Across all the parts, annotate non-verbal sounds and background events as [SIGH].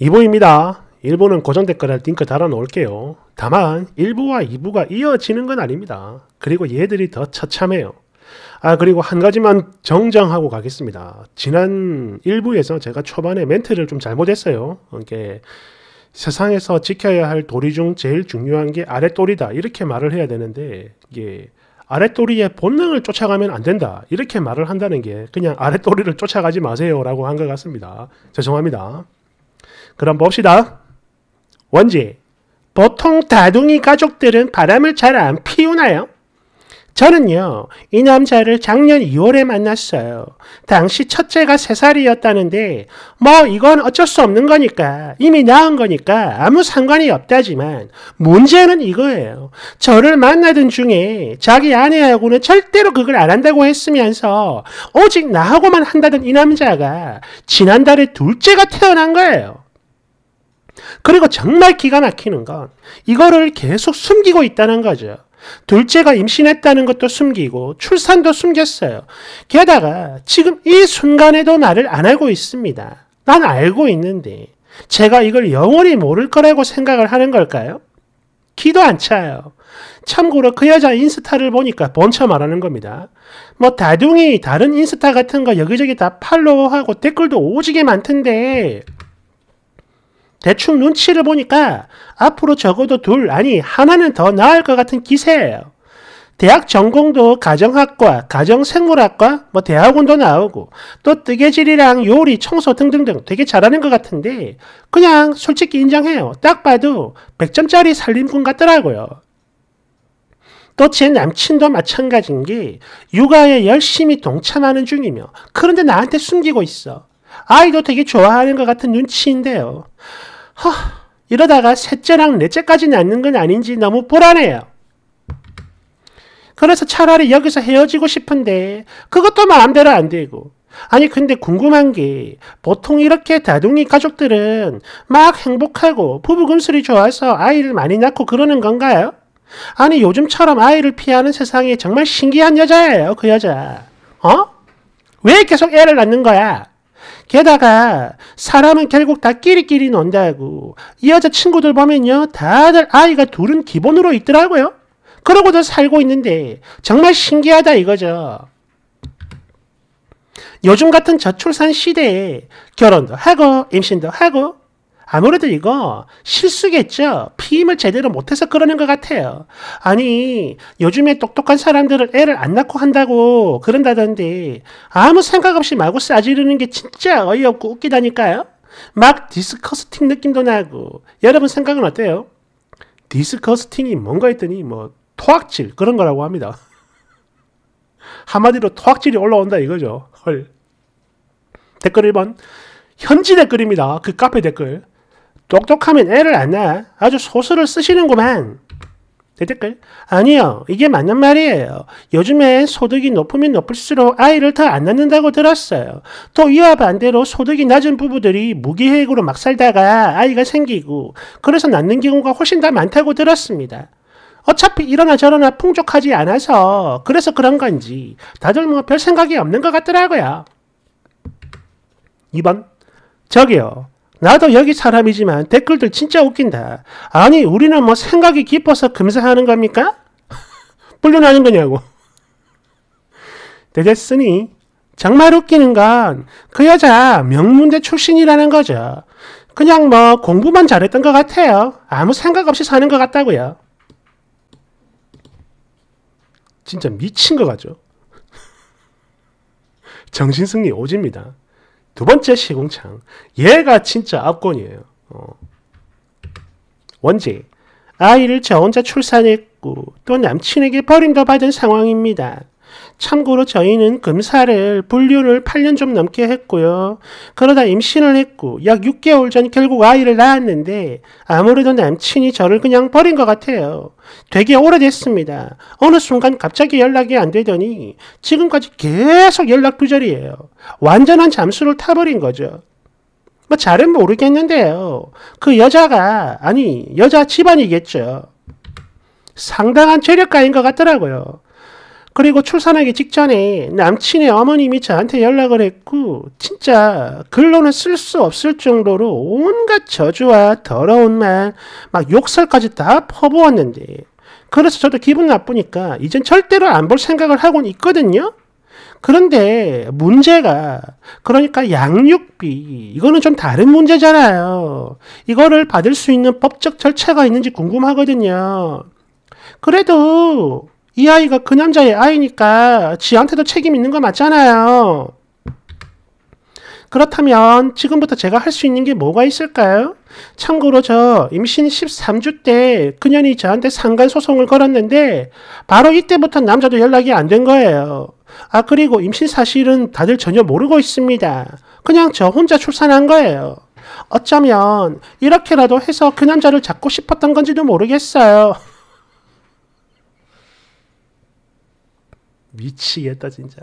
2부입니다. 1부는 고정 댓글에 링크 달아놓을게요. 다만 1부와 2부가 이어지는 건 아닙니다. 그리고 얘들이 더 처참해요. 아 그리고 한 가지만 정정하고 가겠습니다. 지난 1부에서 제가 초반에 멘트를 좀 잘못했어요. 이게 세상에서 지켜야 할 도리 중 제일 중요한 게 아랫도리다 이렇게 말을 해야 되는데 이게 아랫도리의 본능을 쫓아가면 안 된다 이렇게 말을 한다는 게 그냥 아랫도리를 쫓아가지 마세요라고 한 것 같습니다. 죄송합니다. 그럼 봅시다. 원지, 보통 다둥이 가족들은 바람을 잘 안 피우나요? 저는요, 이 남자를 작년 2월에 만났어요. 당시 첫째가 3살이었다는데, 뭐, 이건 어쩔 수 없는 거니까, 이미 낳은 거니까 아무 상관이 없다지만, 문제는 이거예요. 저를 만나던 중에 자기 아내하고는 절대로 그걸 안 한다고 했으면서, 오직 나하고만 한다던 이 남자가 지난달에 둘째가 태어난 거예요. 그리고 정말 기가 막히는 건 이거를 계속 숨기고 있다는 거죠. 둘째가 임신했다는 것도 숨기고 출산도 숨겼어요. 게다가 지금 이 순간에도 나를 안 알고 있습니다. 난 알고 있는데 제가 이걸 영원히 모를 거라고 생각을 하는 걸까요? 기도 안 차요. 참고로 그 여자 인스타를 보니까 본처 말하는 겁니다. 뭐 다둥이 다른 인스타 같은 거 여기저기 다 팔로우하고 댓글도 오지게 많던데 대충 눈치를 보니까 앞으로 적어도 둘, 아니, 하나는 더 나을 것 같은 기세예요. 대학 전공도 가정학과, 가정생물학과, 뭐 대학원도 나오고 또 뜨개질이랑 요리, 청소 등등등 되게 잘하는 것 같은데 그냥 솔직히 인정해요. 딱 봐도 100점짜리 살림꾼 같더라고요. 또 제 남친도 마찬가지인 게 육아에 열심히 동참하는 중이며 그런데 나한테 숨기고 있어. 아이도 되게 좋아하는 것 같은 눈치인데요. 허, 이러다가 셋째랑 넷째까지 낳는 건 아닌지 너무 불안해요. 그래서 차라리 여기서 헤어지고 싶은데 그것도 마음대로 안 되고 아니 근데 궁금한 게 보통 이렇게 다둥이 가족들은 막 행복하고 부부금슬이 좋아서 아이를 많이 낳고 그러는 건가요? 아니 요즘처럼 아이를 피하는 세상에 정말 신기한 여자예요 그 여자 어? 왜 계속 애를 낳는 거야? 게다가 사람은 결국 다 끼리끼리 논다고. 이 여자 친구들 보면요. 다들 아이가 둘은 기본으로 있더라고요. 그러고도 살고 있는데 정말 신기하다 이거죠. 요즘 같은 저출산 시대에 결혼도 하고 임신도 하고 아무래도 이거 실수겠죠. 피임을 제대로 못해서 그러는 것 같아요. 아니 요즘에 똑똑한 사람들은 애를 안 낳고 한다고 그런다던데 아무 생각 없이 마구 싸지르는 게 진짜 어이없고 웃기다니까요. 막 디스커스팅 느낌도 나고 여러분 생각은 어때요? 디스커스팅이 뭔가 했더니 뭐 토악질 그런 거라고 합니다. [LAUGHS] 한마디로 토악질이 올라온다 이거죠. 헐. 댓글 1번 현지 댓글입니다. 그 카페 댓글. 똑똑하면 애를 안 낳아. 아주 소설을 쓰시는구만. 댓글 아니요. 이게 맞는 말이에요. 요즘에 소득이 높으면 높을수록 아이를 더 안 낳는다고 들었어요. 또 이와 반대로 소득이 낮은 부부들이 무기획으로막 살다가 아이가 생기고 그래서 낳는 경우가 훨씬 더 많다고 들었습니다. 어차피 이러나 저러나 풍족하지 않아서 그래서 그런 건지 다들 뭐 별 생각이 없는 것 같더라고요. 2번 저기요. 나도 여기 사람이지만 댓글들 진짜 웃긴다. 아니 우리는 뭐 생각이 깊어서 금사하는 겁니까? [LAUGHS] 불륜하는 거냐고. 되겠으니 정말 웃기는 건 그 여자 명문대 출신이라는 거죠. 그냥 뭐 공부만 잘했던 것 같아요. 아무 생각 없이 사는 것 같다고요. 진짜 미친 것 같죠? [LAUGHS] 정신승리 오집니다. 두 번째 시궁창. 얘가 진짜 압권이에요. 어. 원지. 아이를 저 혼자 출산했고 또 남친에게 버림도 받은 상황입니다. 참고로 저희는 검사를 분류를 8년 좀 넘게 했고요. 그러다 임신을 했고 약 6개월 전 결국 아이를 낳았는데 아무래도 남친이 저를 그냥 버린 것 같아요. 되게 오래됐습니다. 어느 순간 갑자기 연락이 안 되더니 지금까지 계속 연락 두절이에요. 완전한 잠수를 타버린 거죠. 뭐 잘은 모르겠는데요. 그 여자가 아니 여자 집안이겠죠. 상당한 체력가인것 같더라고요. 그리고 출산하기 직전에 남친의 어머님이 저한테 연락을 했고 진짜 글로는 쓸 수 없을 정도로 온갖 저주와 더러운 말, 막 욕설까지 다 퍼부었는데 그래서 저도 기분 나쁘니까 이젠 절대로 안 볼 생각을 하곤 있거든요. 그런데 문제가 그러니까 양육비 이거는 좀 다른 문제잖아요. 이거를 받을 수 있는 법적 절차가 있는지 궁금하거든요. 그래도 이 아이가 그 남자의 아이니까 지한테도 책임 있는 거 맞잖아요. 그렇다면 지금부터 제가 할 수 있는 게 뭐가 있을까요? 참고로 저 임신 13주 때 그년이 저한테 상간 소송을 걸었는데 바로 이때부터 남자도 연락이 안 된 거예요. 아 그리고 임신 사실은 다들 전혀 모르고 있습니다. 그냥 저 혼자 출산한 거예요. 어쩌면 이렇게라도 해서 그 남자를 잡고 싶었던 건지도 모르겠어요. 미치겠다 진짜.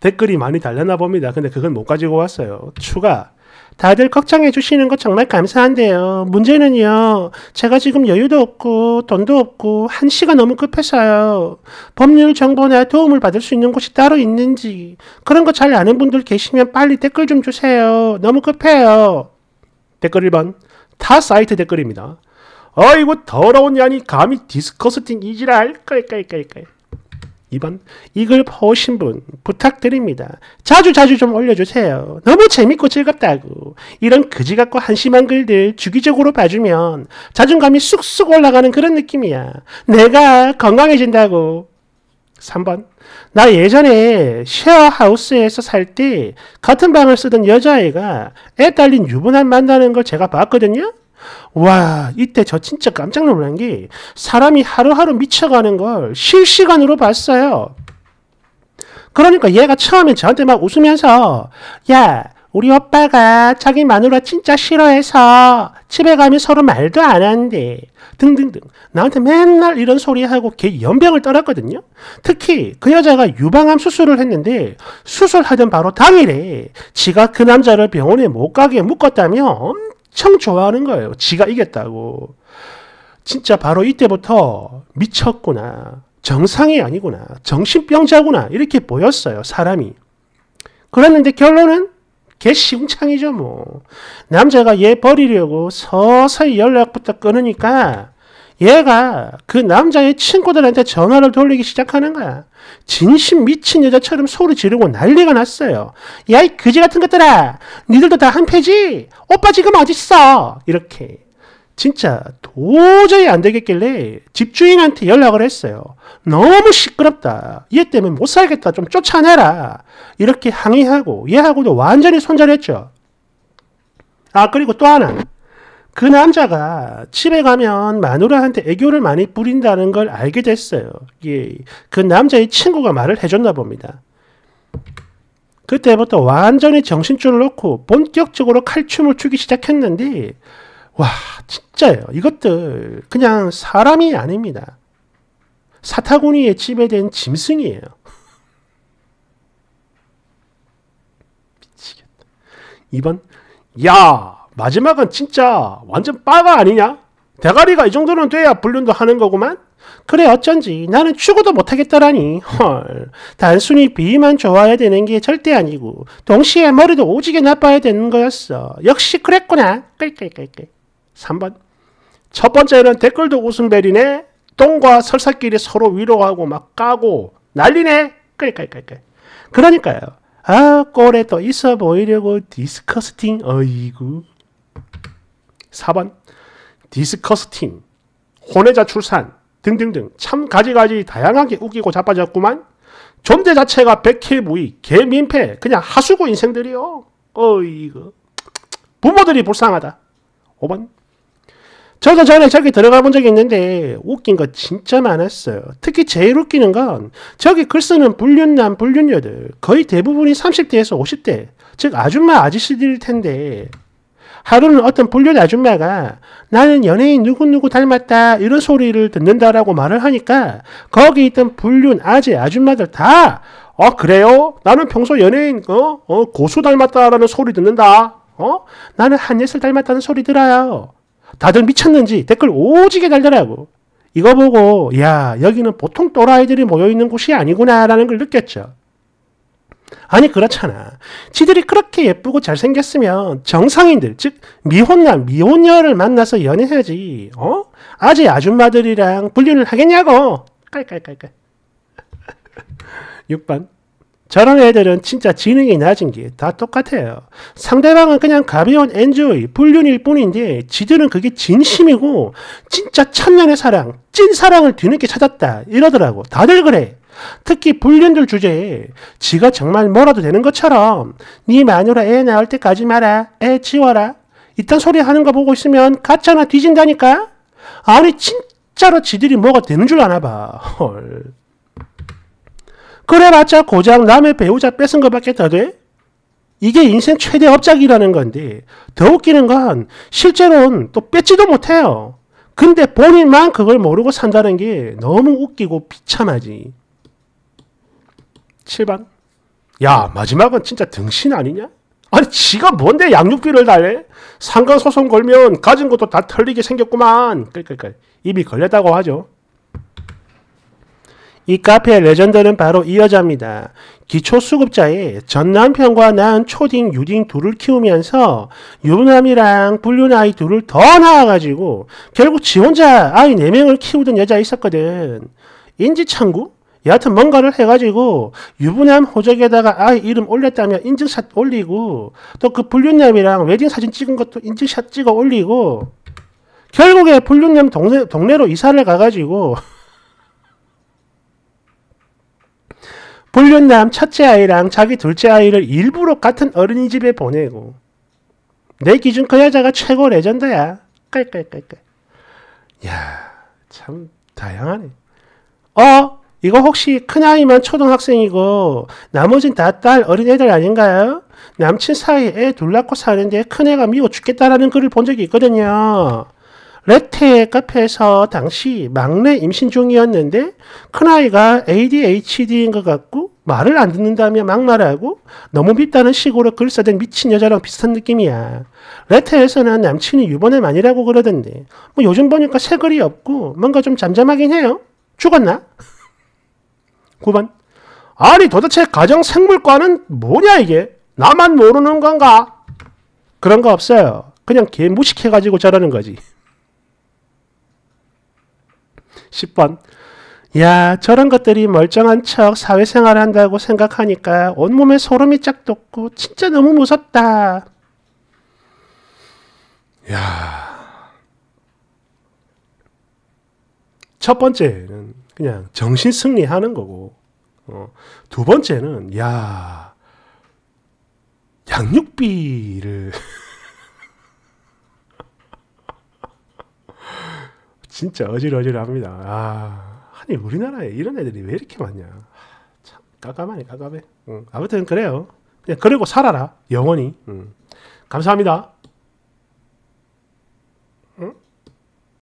댓글이 많이 달렸나 봅니다. 근데 그건 못 가지고 왔어요. 추가. 다들 걱정해 주시는 거 정말 감사한데요. 문제는요. 제가 지금 여유도 없고 돈도 없고 한시가 너무 급해서요. 법률 정보나 도움을 받을 수 있는 곳이 따로 있는지 그런 거 잘 아는 분들 계시면 빨리 댓글 좀 주세요. 너무 급해요. 댓글 1번. 타 사이트 댓글입니다. 어이구 더러운 년이 감히 디스커스팅 이지랄 깔깔깔깔 2번 이 글 보신 분 부탁드립니다. 자주 자주 좀 올려주세요. 너무 재밌고 즐겁다고 이런 그지 같고 한심한 글들 주기적으로 봐주면 자존감이 쑥쑥 올라가는 그런 느낌이야. 내가 건강해진다고 3번. 나 예전에 쉐어하우스에서 살 때 같은 방을 쓰던 여자애가 애 딸린 유부남 만나는 걸 제가 봤거든요. 와, 이때 저 진짜 깜짝 놀란 게 사람이 하루하루 미쳐가는 걸 실시간으로 봤어요. 그러니까 얘가 처음에 저한테 막 웃으면서 야, 우리 오빠가 자기 마누라 진짜 싫어해서 집에 가면 서로 말도 안 하는데 등등등. 나한테 맨날 이런 소리하고 걔 연병을 떨었거든요. 특히 그 여자가 유방암 수술을 했는데 수술하던 바로 당일에 지가 그 남자를 병원에 못 가게 묶었다며 엄청 좋아하는 거예요. 지가 이겼다고. 진짜 바로 이때부터 미쳤구나. 정상이 아니구나. 정신병자구나. 이렇게 보였어요. 사람이. 그랬는데 결론은 개시궁창이죠 뭐. 남자가 얘 버리려고 서서히 연락부터 끊으니까 얘가 그 남자의 친구들한테 전화를 돌리기 시작하는 거야. 진심 미친 여자처럼 소리 지르고 난리가 났어요. 야, 이 그지 같은 것들아! 니들도 다 한패지? 오빠 지금 어딨어? 이렇게. 진짜 도저히 안 되겠길래 집주인한테 연락을 했어요. 너무 시끄럽다. 얘 때문에 못 살겠다. 좀 쫓아내라. 이렇게 항의하고 얘하고도 완전히 손절했죠. 아, 그리고 또 하나. 는그 남자가 집에 가면 마누라한테 애교를 많이 뿌린다는걸 알게 됐어요. 예. 그 남자의 친구가 말을 해줬나 봅니다. 그때부터 완전히 정신줄을 놓고 본격적으로 칼춤을 추기 시작했는데, 와, 진짜요. 이것들 그냥 사람이 아닙니다. 사타구니에 지배된 짐승이에요. [LAUGHS] 미치겠다. 2번, 야! 마지막은 진짜 완전 빠가 아니냐? 대가리가 이 정도는 돼야 불륜도 하는 거구만? 그래 어쩐지 나는 죽어도 못하겠더라니 헐 단순히 비만 좋아야 되는 게 절대 아니고 동시에 머리도 오지게 나빠야 되는 거였어 역시 그랬구나 끌끌끌끌 3번 첫 번째는 댓글도 웃음벨이네 똥과 설사끼리 서로 위로하고 막 까고 난리네 끌끌끌끌 그러니까요 아 꼴에 또 있어 보이려고 디스커스팅 어이구 4번 디스커스 팀, 혼외자 출산 등등등 참 가지가지 다양하게 웃기고 자빠졌구만. 존재 자체가 백해무이, 개민폐, 그냥 하수구 인생들이요. 어이거 부모들이 불쌍하다. 5번 저도 전에 저기 들어가 본 적이 있는데 웃긴 거 진짜 많았어요. 특히 제일 웃기는 건 저기 글 쓰는 불륜남 불륜녀들 거의 대부분이 30대에서 50대 즉 아줌마 아저씨들일 텐데 하루는 어떤 불륜 아줌마가 나는 연예인 누구누구 닮았다 이런 소리를 듣는다라고 말을 하니까 거기 있던 불륜 아재 아줌마들 다 어, 그래요? 나는 평소 연예인, 어, 어, 고수 닮았다라는 소리 듣는다. 어? 나는 한예슬 닮았다는 소리 들어요. 다들 미쳤는지 댓글 오지게 달더라고. 이거 보고, 야, 여기는 보통 또라이들이 모여있는 곳이 아니구나라는 걸 느꼈죠. 아니 그렇잖아. 지들이 그렇게 예쁘고 잘생겼으면 정상인들 즉 미혼남 미혼녀를 만나서 연애해야지. 어? 아재 아줌마들이랑 분류를 하겠냐고. 깔깔깔깔. 6번. [LAUGHS] 저런 애들은 진짜 지능이 낮은 게 다 똑같아요. 상대방은 그냥 가벼운 엔조이, 불륜일 뿐인데 지들은 그게 진심이고 진짜 천년의 사랑, 찐 사랑을 뒤늦게 찾았다 이러더라고. 다들 그래. 특히 불륜들 주제에 지가 정말 뭐라도 되는 것처럼 네 마누라 애 낳을 때까지 말아 애 지워라. 이딴 소리 하는 거 보고 있으면 가짜나 뒤진다니까? 아니 진짜로 지들이 뭐가 되는 줄 아나 봐. 헐. 그래봤자 고작 남의 배우자 뺏은 것밖에 더 돼? 이게 인생 최대 업작이라는 건데 더 웃기는 건 실제로는 또 뺏지도 못해요. 근데 본인만 그걸 모르고 산다는 게 너무 웃기고 비참하지. 7번 야, 마지막은 진짜 등신 아니냐? 아니, 지가 뭔데 양육비를 달래? 상간소송 걸면 가진 것도 다 털리게 생겼구만. 끌끌끌. 입이 걸렸다고 하죠. 이 카페의 레전드는 바로 이 여자입니다. 기초수급자의 전 남편과 낳은 초딩, 유딩 둘을 키우면서 유부남이랑 불륜 아이 둘을 더 낳아가지고 결국 지 혼자 아이 4명을 키우던 여자 있었거든. 인지창구? 여하튼 뭔가를 해가지고 유부남 호적에다가 아이 이름 올렸다며 인증샷 올리고 또 그 불륜남이랑 웨딩 사진 찍은 것도 인증샷 찍어 올리고 결국에 불륜남 동네, 동네로 이사를 가가지고 [LAUGHS] 불륜남 첫째 아이랑 자기 둘째 아이를 일부러 같은 어린이집에 보내고 내 기준 그 여자가 최고 레전드야. 깔깔깔깔. 야, 참 다양하네. 어, 이거 혹시 큰아이만 초등학생이고 나머진 다 딸 어린애들 아닌가요? 남친 사이에 애둘 낳고 사는데 큰애가 미워 죽겠다라는 글을 본 적이 있거든요. 레테 카페에서 당시 막내 임신 중이었는데 큰아이가 ADHD인 것 같고 말을 안 듣는다며 막말하고 너무 밉다는 식으로 글 써댄 미친 여자랑 비슷한 느낌이야. 레테에서는 남친이 유부남 아이라고 그러던데 뭐 요즘 보니까 새 글이 없고 뭔가 좀 잠잠하긴 해요. 죽었나? 9번 아니 도대체 가정생물과는 뭐냐 이게 나만 모르는 건가? 그런 거 없어요. 그냥 개 무식해가지고 저러는 거지. 10번 야 저런 것들이 멀쩡한 척 사회생활 을 한다고 생각하니까 온몸에 소름이 쫙 돋고 진짜 너무 무섭다. 야. 첫 번째는 그냥 정신 승리하는 거고 어, 두 번째는 야 양육비를 [LAUGHS] 진짜 어질어질합니다. 아, 아니 우리나라에 이런 애들이 왜 이렇게 많냐? 아, 참 까까하네 까까해. 응. 아무튼 그래요. 그냥 그러고 살아라 영원히. 응. 감사합니다.